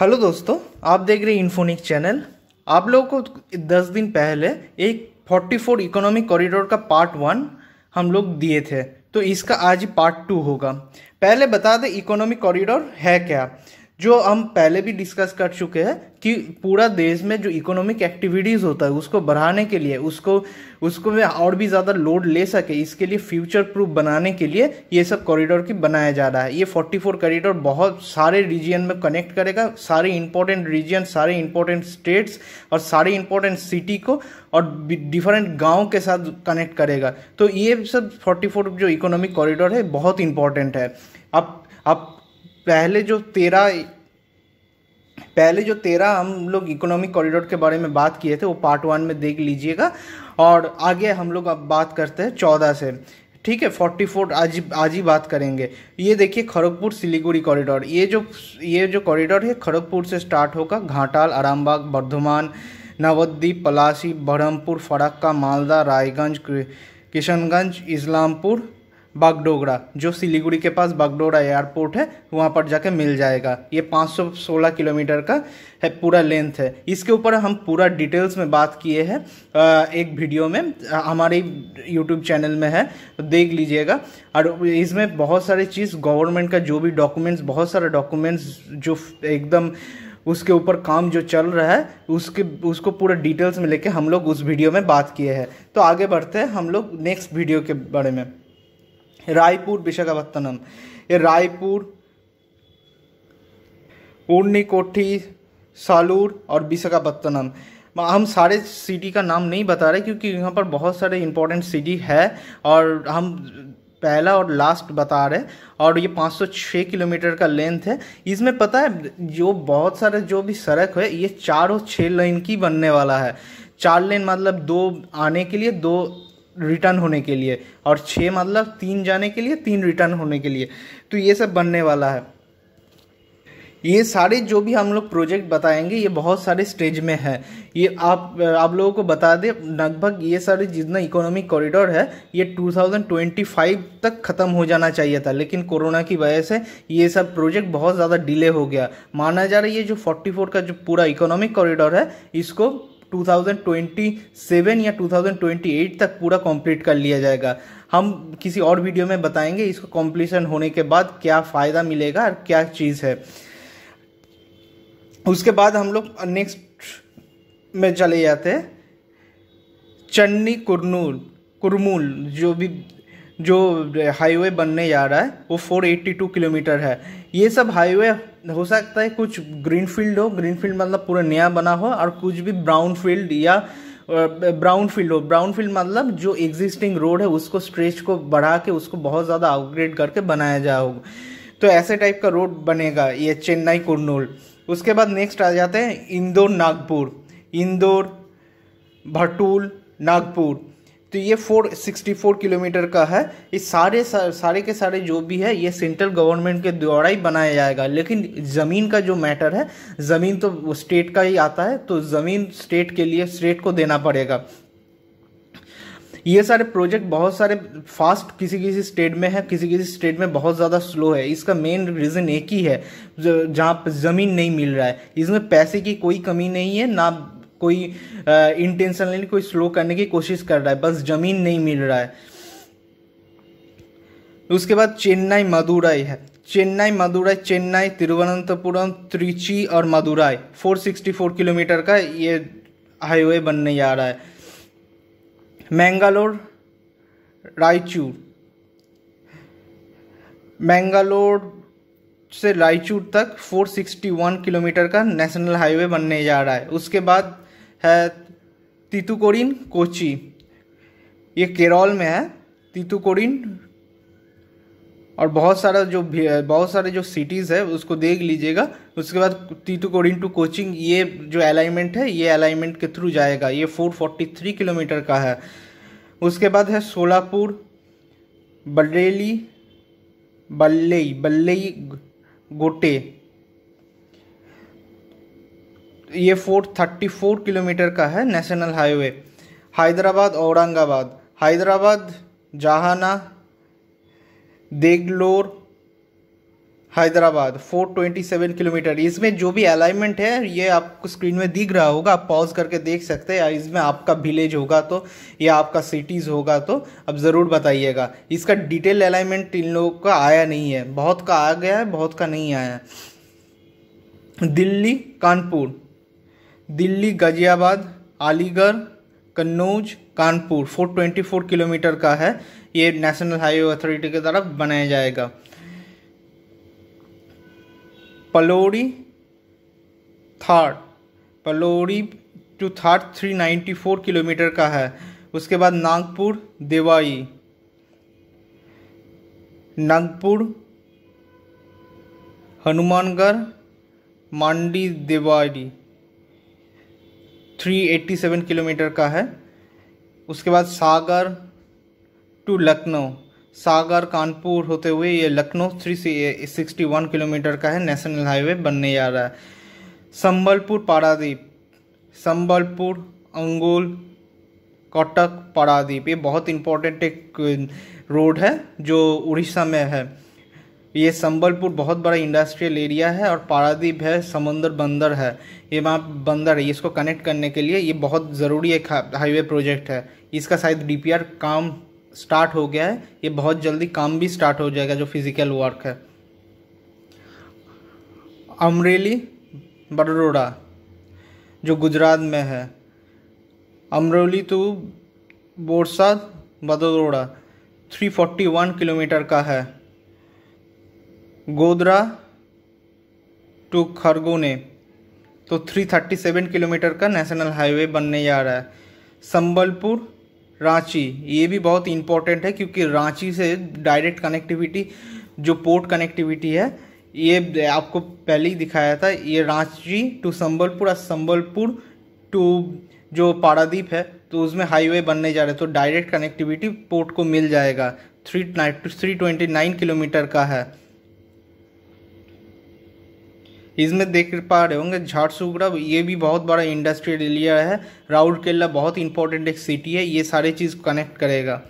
hello दोस्तों आप देख रहे हैं इन्फोनिक चैनल आप लोगों को दस दिन पहले एक 44 इकोनॉमिक कॉरिडोर का पार्ट वन हम लोग दिए थे तो इसका आज पार्ट टू होगा पहले बता दें इकोनॉमिक कॉरिडोर है क्या जो हम पहले भी डिस्कस कर चुके हैं कि पूरा देश में जो इकोनॉमिक एक्टिविटीज़ होता है उसको बढ़ाने के लिए उसको उसको में और भी ज़्यादा लोड ले सके इसके लिए फ्यूचर प्रूफ बनाने के लिए ये सब कॉरिडोर की बनाया जा रहा है ये 44 कॉरिडोर बहुत सारे रीजियन में कनेक्ट करेगा सारे इंपॉर्टेंट रीजियन सारे इंपॉर्टेंट स्टेट्स और सारे इंपॉर्टेंट सिटी को और डिफरेंट गाँव के साथ कनेक्ट करेगा तो ये सब फोर्टी जो इकोनॉमिक कॉरिडोर है बहुत इंपॉर्टेंट है अब अब पहले जो तेरह पहले जो तेरह हम लोग इकोनॉमिक कॉरिडोर के बारे में बात किए थे वो पार्ट वन में देख लीजिएगा और आगे हम लोग अब बात करते हैं चौदह से ठीक है फोर्टी फोर आज आज ही बात करेंगे ये देखिए खड़गपुर सिलीगुड़ी कॉरिडोर ये जो ये जो कॉरिडोर है खड़गपुर से स्टार्ट होगा घाटाल आरामबाग बर्धमान नवद्दीप पलासी बरहमपुर फरक्का मालदा रायगंज किशनगंज इस्लामपुर बागडोगरा जो सिलीगुड़ी के पास बागडोगरा एयरपोर्ट है वहाँ पर जाके मिल जाएगा ये 516 किलोमीटर का है पूरा लेंथ है इसके ऊपर हम पूरा डिटेल्स में बात किए हैं एक वीडियो में हमारे यूट्यूब चैनल में है तो देख लीजिएगा और इसमें बहुत सारी चीज़ गवर्नमेंट का जो भी डॉक्यूमेंट्स बहुत सारे डॉक्यूमेंट्स जो एकदम उसके ऊपर काम जो चल रहा है उसके उसको पूरा डिटेल्स में लेके हम लोग उस वीडियो में बात किए हैं तो आगे बढ़ते हैं हम लोग नेक्स्ट वीडियो के बारे में रायपुर विशाखापत्तनम ये रायपुर कोठी सालूर और विशाखापत्तनम हम सारे सिटी का नाम नहीं बता रहे क्योंकि यहाँ पर बहुत सारे इम्पोर्टेंट सिटी है और हम पहला और लास्ट बता रहे और ये 506 किलोमीटर का लेंथ है इसमें पता है जो बहुत सारे जो भी सड़क है ये चार और छः लेन की बनने वाला है चार लेन मतलब दो आने के लिए दो रिटर्न होने के लिए और छः मतलब तीन जाने के लिए तीन रिटर्न होने के लिए तो ये सब बनने वाला है ये सारे जो भी हम लोग प्रोजेक्ट बताएंगे ये बहुत सारे स्टेज में है ये आप आप लोगों को बता दें लगभग ये सारे जितना इकोनॉमिक कॉरिडोर है ये 2025 तक ख़त्म हो जाना चाहिए था लेकिन कोरोना की वजह से ये सब प्रोजेक्ट बहुत ज़्यादा डिले हो गया माना जा रहा है ये जो 44 का जो पूरा इकोनॉमिक कॉरिडोर है इसको 2027 या 2028 तक पूरा कंप्लीट कर लिया जाएगा हम किसी और वीडियो में बताएंगे इसको कॉम्प्लीशन होने के बाद क्या फ़ायदा मिलेगा और क्या चीज़ है उसके बाद हम लोग नेक्स्ट में चले जाते हैं चन्नी कुरनूल कुरमूल जो भी जो हाईवे बनने जा रहा है वो 482 किलोमीटर है ये सब हाईवे हो सकता है कुछ ग्रीन फील्ड हो ग्रीन फील्ड मतलब पूरा नया बना हो और कुछ भी ब्राउन फील्ड या ब्राउन फील्ड हो ब्राउन फील्ड मतलब जो एग्जिस्टिंग रोड है उसको स्ट्रेच को बढ़ा के उसको बहुत ज़्यादा अपग्रेड करके बनाया जाओ तो ऐसे टाइप का रोड बनेगा ये चेन्नई कुरनूल उसके बाद नेक्स्ट आ जाते हैं इंदौर नागपुर इंदौर भटूल नागपुर तो ये फोर सिक्सटी फोर किलोमीटर का है इस सारे सारे के सारे जो भी है ये सेंट्रल गवर्नमेंट के द्वारा ही बनाया जाएगा लेकिन ज़मीन का जो मैटर है ज़मीन तो स्टेट का ही आता है तो ज़मीन स्टेट के लिए स्टेट को देना पड़ेगा ये सारे प्रोजेक्ट बहुत सारे फास्ट किसी किसी स्टेट में है किसी किसी स्टेट में बहुत ज़्यादा स्लो है इसका मेन रीज़न एक ही है जहाँ ज़मीन नहीं मिल रहा है इसमें पैसे की कोई कमी नहीं है ना कोई इंटेंशनली कोई स्लो करने की कोशिश कर रहा है बस ज़मीन नहीं मिल रहा है उसके बाद चेन्नई मदुराई है चेन्नई मदुराई चेन्नई तिरुवनंतपुरम त्रिची और मदुराई 464 किलोमीटर का ये हाईवे बनने जा रहा है मैंगलोर रायचूर मैंगालोर से रायचूर तक 461 किलोमीटर का नेशनल हाईवे बनने जा रहा है उसके बाद है तीतुकोरिन कोची ये केरल में है तीतुकोरिन और बहुत सारा जो बहुत सारे जो सिटीज़ है उसको देख लीजिएगा उसके बाद तितुकोरिन टू कोचिंग ये जो अलाइनमेंट है ये अलाइनमेंट के थ्रू जाएगा ये 443 किलोमीटर का है उसके बाद है सोलापुर बरेली बल्लई बल्लई गोटे ये फोर्ट थर्टी फोर किलोमीटर का है नेशनल हाईवे हैदराबाद औरंगाबाद हैदराबाद जहाना देगलोर हैदराबाद 427 किलोमीटर इसमें जो भी अलाइनमेंट है ये आपको स्क्रीन में दिख रहा होगा आप पॉज करके देख सकते हैं इसमें आपका विलेज होगा तो या आपका सिटीज़ होगा तो अब ज़रूर बताइएगा इसका डिटेल अलाइनमेंट इन लोगों का आया नहीं है बहुत का आ गया है बहुत का नहीं आया है दिल्ली कानपुर दिल्ली गाजियाबाद अलीगढ़ कन्नौज कानपुर 424 किलोमीटर का है ये नेशनल हाईवे अथॉरिटी के तरफ बनाया जाएगा पलोड़ी थार पलोड़ी टू थार 394 किलोमीटर का है उसके बाद नागपुर देवाई नागपुर हनुमानगढ़ मांडी देवाड़ी 387 किलोमीटर का है उसके बाद सागर टू लखनऊ सागर कानपुर होते हुए ये Lucknow three sixty one kilometre का है नेशनल हाईवे बनने जा रहा है संबलपुर पारादीप संबलपुर अंगुल कटक पारादीप ये बहुत इम्पोर्टेंट एक रोड है जो उड़ीसा में है ये संबलपुर बहुत बड़ा इंडस्ट्रियल एरिया है और पारादीप है समुंदर बंदर है ये वहाँ बंदर है इसको कनेक्ट करने के लिए ये बहुत ज़रूरी एक हाईवे प्रोजेक्ट है इसका शायद डी काम स्टार्ट हो गया है ये बहुत जल्दी काम भी स्टार्ट हो जाएगा जो फिज़िकल वर्क है अमरेली बड़ोड़ा जो गुजरात में है अमरेली टू बोरसाद बदोड़ा 341 किलोमीटर का है गोदरा टू खरगोने तो 337 किलोमीटर का नेशनल हाईवे बनने जा रहा है संबलपुर रांची ये भी बहुत इंपॉर्टेंट है क्योंकि रांची से डायरेक्ट कनेक्टिविटी जो पोर्ट कनेक्टिविटी है ये आपको पहले ही दिखाया था ये रांची टू संबलपुर और संबलपुर टू जो पारादीप है तो उसमें हाईवे बनने जा रहे तो डायरेक्ट कनेक्टिविटी पोर्ट को मिल जाएगा three three twenty nine kilometre का है इसमें देख पा रहे होंगे झारसुगड़ा ये भी बहुत बड़ा इंडस्ट्रियल एरिया है राउरकेला बहुत इंपॉर्टेंट एक सिटी है ये सारे चीज़ कनेक्ट करेगा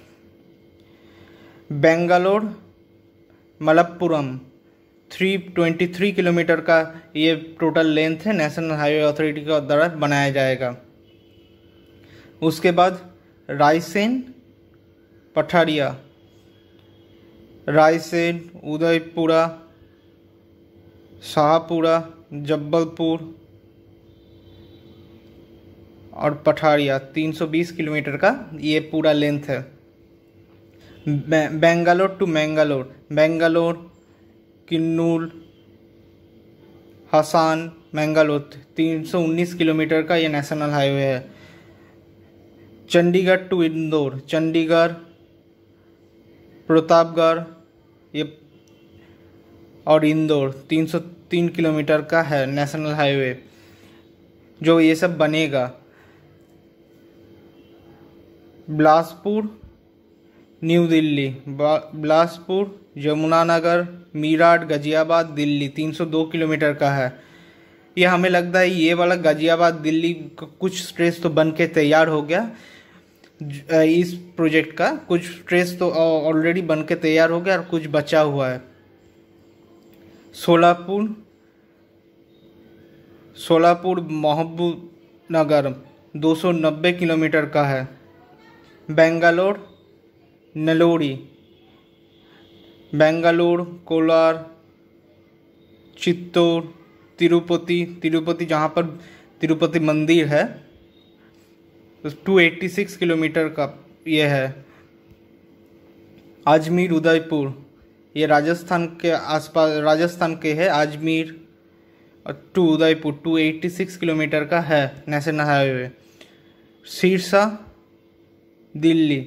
बेंगलोर मलप्पुरम 323 किलोमीटर का ये टोटल लेंथ है नेशनल हाईवे अथॉरिटी के द्वारा बनाया जाएगा उसके बाद रायसेन पठारिया रायसेन उदयपुरा शाहपुरा जब्बलपुर और पठारिया 320 किलोमीटर का ये पूरा लेंथ है बेंगालोर टू मैंगलोर बेंगलोर किन्नूर हसान सौ 319 किलोमीटर का ये नेशनल हाईवे है चंडीगढ़ टू इंदौर चंडीगढ़ प्रतापगढ़ ये और इंदौर 303 किलोमीटर का है नेशनल हाईवे जो ये सब बनेगा बिलासपुर न्यू दिल्ली बिलासपुर यमुनानगर मीराट गाजियाबाद दिल्ली 302 किलोमीटर का है ये हमें लगता है ये वाला गाजियाबाद दिल्ली का कुछ स्ट्रेस तो बन के तैयार हो गया इस प्रोजेक्ट का कुछ स्ट्रेस तो ऑलरेडी बन के तैयार हो गया और कुछ बचा हुआ है सोलापुर सोलापुर महबूब नगर 290 किलोमीटर का है बेंगलोर नलोरी बेंगलोर कोलार चित्तौर तिरुपति तिरुपति जहाँ पर तिरुपति मंदिर है टू एट्टी सिक्स किलोमीटर का ये है अजमेर उदयपुर ये राजस्थान के आसपास राजस्थान के है Ajmer to Udaipur two eighty six kilometre का है national highway Sirsa Delhi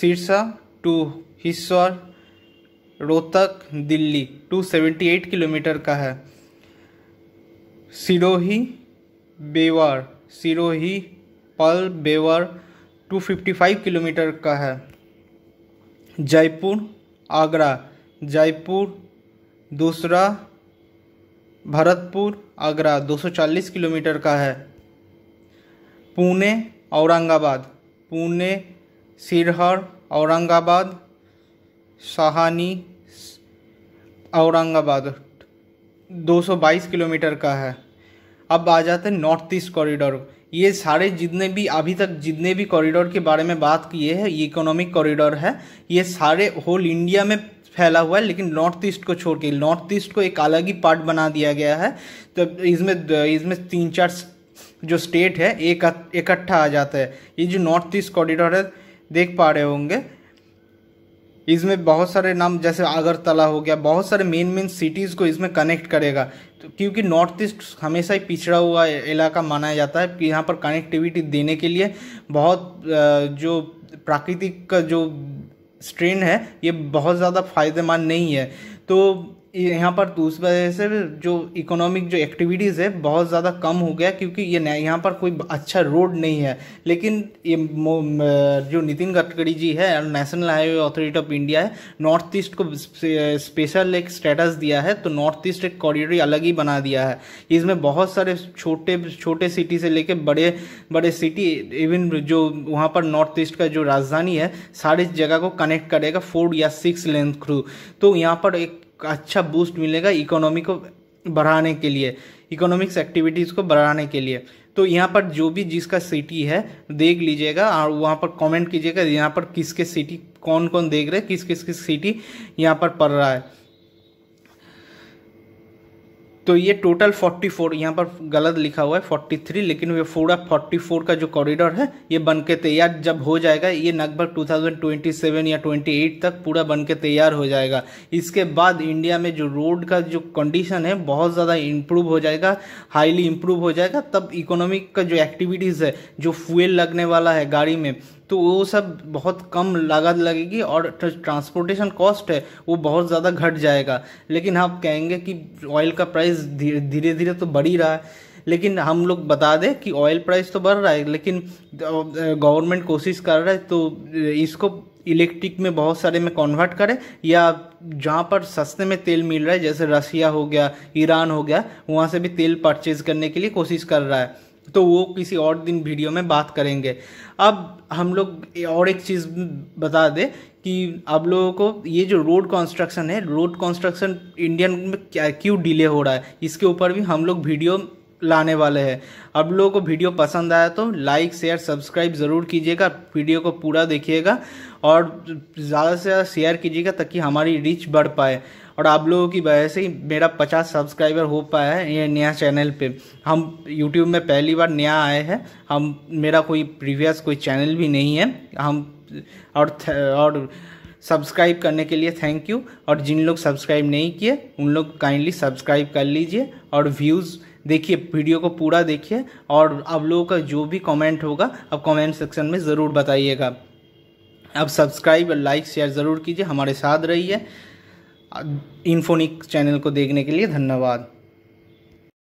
Sirsa to Hisar Rohtak Delhi two seventy eight kilometre का है सिरोही बेवर सिरोही पल Beawar two fifty five kilometre का है जयपुर आगरा जयपुर दूसरा भरतपुर आगरा 240 किलोमीटर का है पुणे औरंगाबाद पुणे सिरहर औरंगाबाद सहानी औरंगाबाद 222 किलोमीटर का है अब आ जाते हैं नॉर्थ ईस्ट कॉरिडोर ये सारे जितने भी अभी तक जितने भी कॉरिडोर के बारे में बात किए हैं ये इकोनॉमिक कॉरिडोर है ये सारे होल इंडिया में फैला हुआ है लेकिन नॉर्थ ईस्ट को छोड़ के नॉर्थ ईस्ट को एक अलग ही पार्ट बना दिया गया है तो इसमें इसमें तीन चार जो स्टेट है एक इकट्ठा आ जाता है ये जो नॉर्थ ईस्ट कॉरिडोर है देख पा रहे होंगे इसमें बहुत सारे नाम जैसे अगरतला हो गया बहुत सारे मेन मेन सिटीज़ को इसमें कनेक्ट करेगा तो क्योंकि नॉर्थ ईस्ट हमेशा ही पिछड़ा हुआ इलाका माना जाता है कि यहाँ पर कनेक्टिविटी देने के लिए बहुत जो प्राकृतिक का जो स्ट्रेन है ये बहुत ज़्यादा फायदेमंद नहीं है तो यहाँ पर दूसरी वजह से जो इकोनॉमिक जो एक्टिविटीज़ है बहुत ज़्यादा कम हो गया क्योंकि ये यहाँ पर कोई अच्छा रोड नहीं है लेकिन ये जो नितिन गडकरी जी है national highway authority of India है नॉर्थ ईस्ट को स्पेशल एक स्टेटस दिया है तो नॉर्थ ईस्ट एक कॉरिडोर अलग ही बना दिया है इसमें बहुत सारे छोटे छोटे सिटी से लेके बड़े बड़े सिटी इवन जो वहाँ पर नॉर्थ ईस्ट का जो राजधानी है सारी जगह को कनेक्ट करेगा फोर या सिक्स लेन थ्रू तो यहाँ पर एक अच्छा बूस्ट मिलेगा इकोनॉमी को बढ़ाने के लिए इकोनॉमिक्स एक्टिविटीज़ को बढ़ाने के लिए तो यहाँ पर जो भी जिसका सिटी है देख लीजिएगा और वहाँ पर कमेंट कीजिएगा यहाँ पर किसके सिटी कौन कौन देख रहे हैं किस किस किस सिटी यहाँ पर पड़ रहा है तो ये टोटल 44 फोर यहाँ पर गलत लिखा हुआ है 43 लेकिन ये पूरा 44 का जो कॉरिडोर है ये बन के तैयार जब हो जाएगा ये लगभग 2027 या 28 तक पूरा बन के तैयार हो जाएगा इसके बाद इंडिया में जो रोड का जो कंडीशन है बहुत ज़्यादा इम्प्रूव हो जाएगा हाईली इंप्रूव हो जाएगा तब इकोनॉमिक का जो एक्टिविटीज़ है जो फ्यूल लगने वाला है गाड़ी में तो वो सब बहुत कम लागत लगेगी और ट्रांसपोर्टेशन कॉस्ट है वो बहुत ज़्यादा घट जाएगा लेकिन आप कहेंगे कि ऑयल का प्राइस धीरे धीरे तो बढ़ ही रहा है लेकिन हम लोग बता दें कि ऑयल प्राइस तो बढ़ रहा है लेकिन गवर्नमेंट कोशिश कर रहा है तो इसको इलेक्ट्रिक में बहुत सारे में कन्वर्ट करें या जहाँ पर सस्ते में तेल मिल रहा है जैसे रसिया हो गया ईरान हो गया वहाँ से भी तेल परचेज करने के लिए कोशिश कर रहा है तो वो किसी और दिन वीडियो में बात करेंगे अब हम लोग और एक चीज़ बता दें कि आप लोगों को ये जो रोड कंस्ट्रक्शन है रोड कंस्ट्रक्शन इंडियन में क्या क्यों डिले हो रहा है इसके ऊपर भी हम लोग वीडियो लाने वाले हैं आप लोगों को वीडियो पसंद आया तो लाइक शेयर सब्सक्राइब ज़रूर कीजिएगा वीडियो को पूरा देखिएगा और ज़्यादा से ज़्यादा शेयर कीजिएगा ताकि हमारी रीच बढ़ पाए और आप लोगों की वजह से ही मेरा पचास सब्सक्राइबर हो पाया है ये नया चैनल पे हम यूट्यूब में पहली बार नया आए हैं हम मेरा कोई प्रीवियस कोई चैनल भी नहीं है हम और और सब्सक्राइब करने के लिए थैंक यू और जिन लोग सब्सक्राइब नहीं किए उन लोग काइंडली सब्सक्राइब कर लीजिए और व्यूज़ देखिए वीडियो को पूरा देखिए और आप लोगों का जो भी कमेंट होगा आप कमेंट सेक्शन में ज़रूर बताइएगा अब सब्सक्राइब और लाइक शेयर ज़रूर कीजिए हमारे साथ रहिए इन्फोनिक चैनल को देखने के लिए धन्यवाद